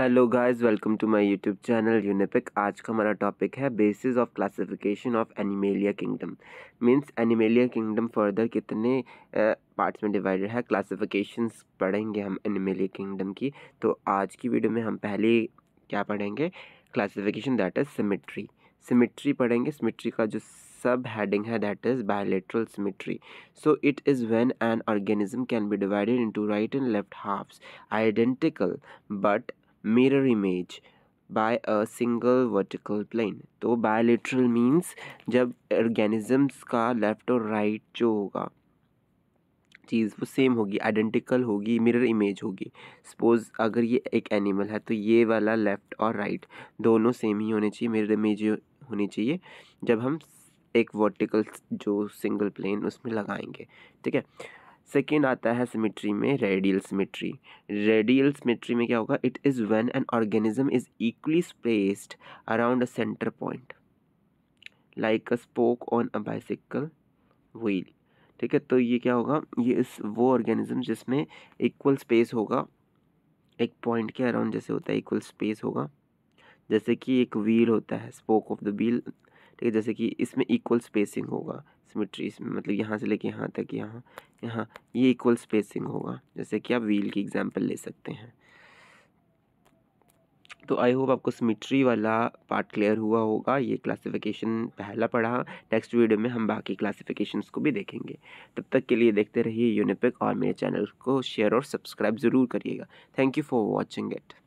hello guys welcome to my YouTube channel यूनिपिक आज का हमारा टॉपिक है basis of classification of animalia kingdom means animalia kingdom further कितने पार्ट्स में डिवाइडेड है क्लासिफिकेशंस पढ़ेंगे हम एनिमेलिया किंगडम की तो आज की वीडियो में हम पहले क्या पढ़ेंगे classification that is symmetry symmetry पढ़ेंगे सिमिट्री का जो सब हैडिंग है that is bilateral symmetry so it is when an organism can be divided into right and left halves identical but mirror image by a single vertical plane तो bilateral means जब organisms का left और right जो होगा चीज़ वो same होगी identical होगी mirror image होगी सपोज़ अगर ये एक एनिमल है तो ये वाला लेफ़्ट और राइट right, दोनों सेम ही होने चाहिए मिरर इमेज होनी चाहिए जब हम एक वर्टिकल जो सिंगल प्लेन उसमें लगाएंगे ठीक है सेकेंड आता है सिमेट्री में रेडियल सिमेट्री रेडियल सिमेट्री में क्या होगा it is when an organism is equally spaced around a centre point like a spoke on a bicycle wheel ठीक है तो ये क्या होगा ये इस वो ऑर्गेनिज्म जिसमें इक्वल स्पेस होगा एक पॉइंट के अराउंड जैसे होता है इक्वल स्पेस होगा जैसे कि एक व्हील होता है स्पोक ऑफ द व्हील ठीक है जैसे कि इसमें इक्वल स्पेसिंग होगा सिमेट्री इसमें मतलब यहाँ से लेके यहाँ तक यहाँ यहाँ ये इक्वल स्पेसिंग होगा जैसे कि आप व्हील की एग्जांपल ले सकते हैं तो आई होप आपको सिमेट्री वाला पार्ट क्लियर हुआ होगा ये क्लासिफिकेशन पहला पढ़ा नेक्स्ट वीडियो में हम बाकी क्लासिफिकेशंस को भी देखेंगे तब तक के लिए देखते रहिए यूनिपिक और मेरे चैनल को शेयर और सब्सक्राइब ज़रूर करिएगा thank you for watching it